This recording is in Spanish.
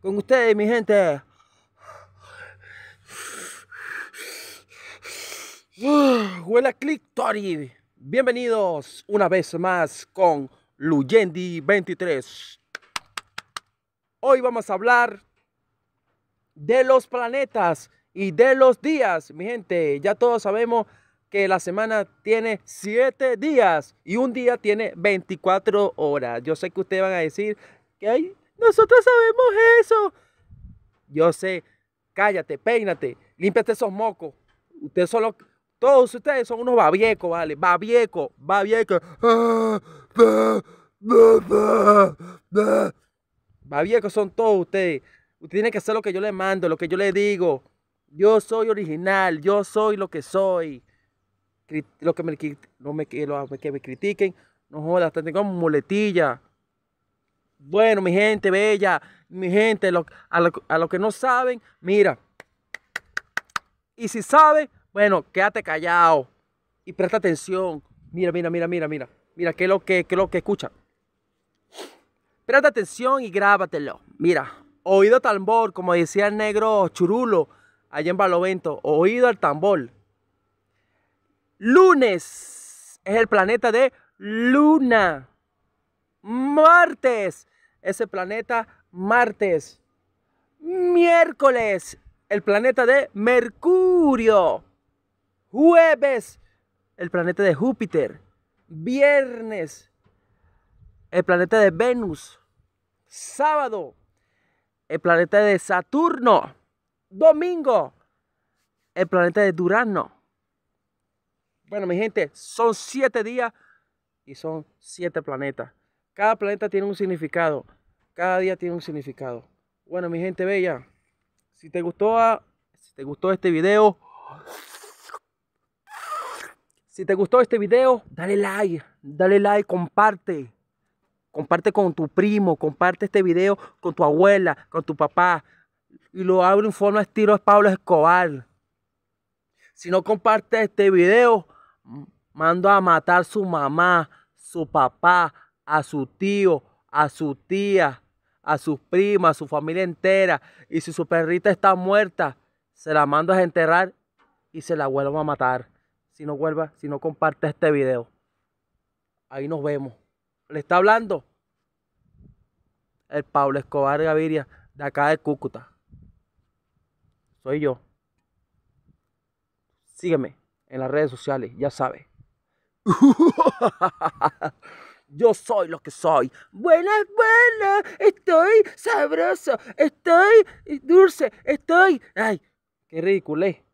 con ustedes, mi gente. Huele huela Click Tori. Bienvenidos una vez más con Luyendi 23. Hoy vamos a hablar de los planetas y de los días. Mi gente, ya todos sabemos que la semana tiene 7 días y un día tiene 24 horas. Yo sé que ustedes van a decir que nosotros sabemos eso. Yo sé, cállate, peínate, límpiate esos mocos. Ustedes solo, todos ustedes son unos babiecos, ¿vale? Babieco, babieco. Ah, ah, ah, babiecos son todos ustedes. Usted tiene que hacer lo que yo le mando, lo que yo le digo. Yo soy original, yo soy lo que soy. Lo que me, me, que me critiquen, no jodas, tengo moletilla. Bueno, mi gente bella, mi gente, a, los lo que no saben, mira. Y si saben, bueno, quédate callado y presta atención. Mira, mira, mira, mira, mira. Mira, qué es lo que, qué lo que escucha. Presta atención y grábatelo. Mira. Oído tambor, como decía el negro Churulo allá en Balovento, Oído al tambor. Lunes es el planeta de Luna. Martes es el planeta Martes. Miércoles, el planeta de Mercurio. Jueves, el planeta de Júpiter. Viernes, el planeta de Venus. Sábado, el planeta de Saturno. Domingo, el planeta de Durano. Bueno, mi gente, son siete días y son siete planetas. Cada planeta tiene un significado. Cada día tiene un significado. Bueno, mi gente bella, si te gustó, ah, si te gustó este video, si te gustó este video, dale like, dale like, comparte comparte con tu primo, comparte este video con tu abuela, con tu papá. Y lo abro en forma de estilo Pablo Escobar. Si no comparte este video, mando a matar a su mamá, su papá, a su tío, a su tía, a sus primas, a su familia entera. Y si su perrita está muerta, se la mando a enterrar y se la vuelvo a matar. Si no vuelva, si no comparte este video. Ahí nos vemos le está hablando el Pablo Escobar Gaviria de acá de Cúcuta. Soy yo. Sígueme en las redes sociales, ya sabes. Yo soy lo que soy. Buena, buenas. Estoy sabroso. Estoy dulce. Estoy. Ay, qué ridículo. Eh.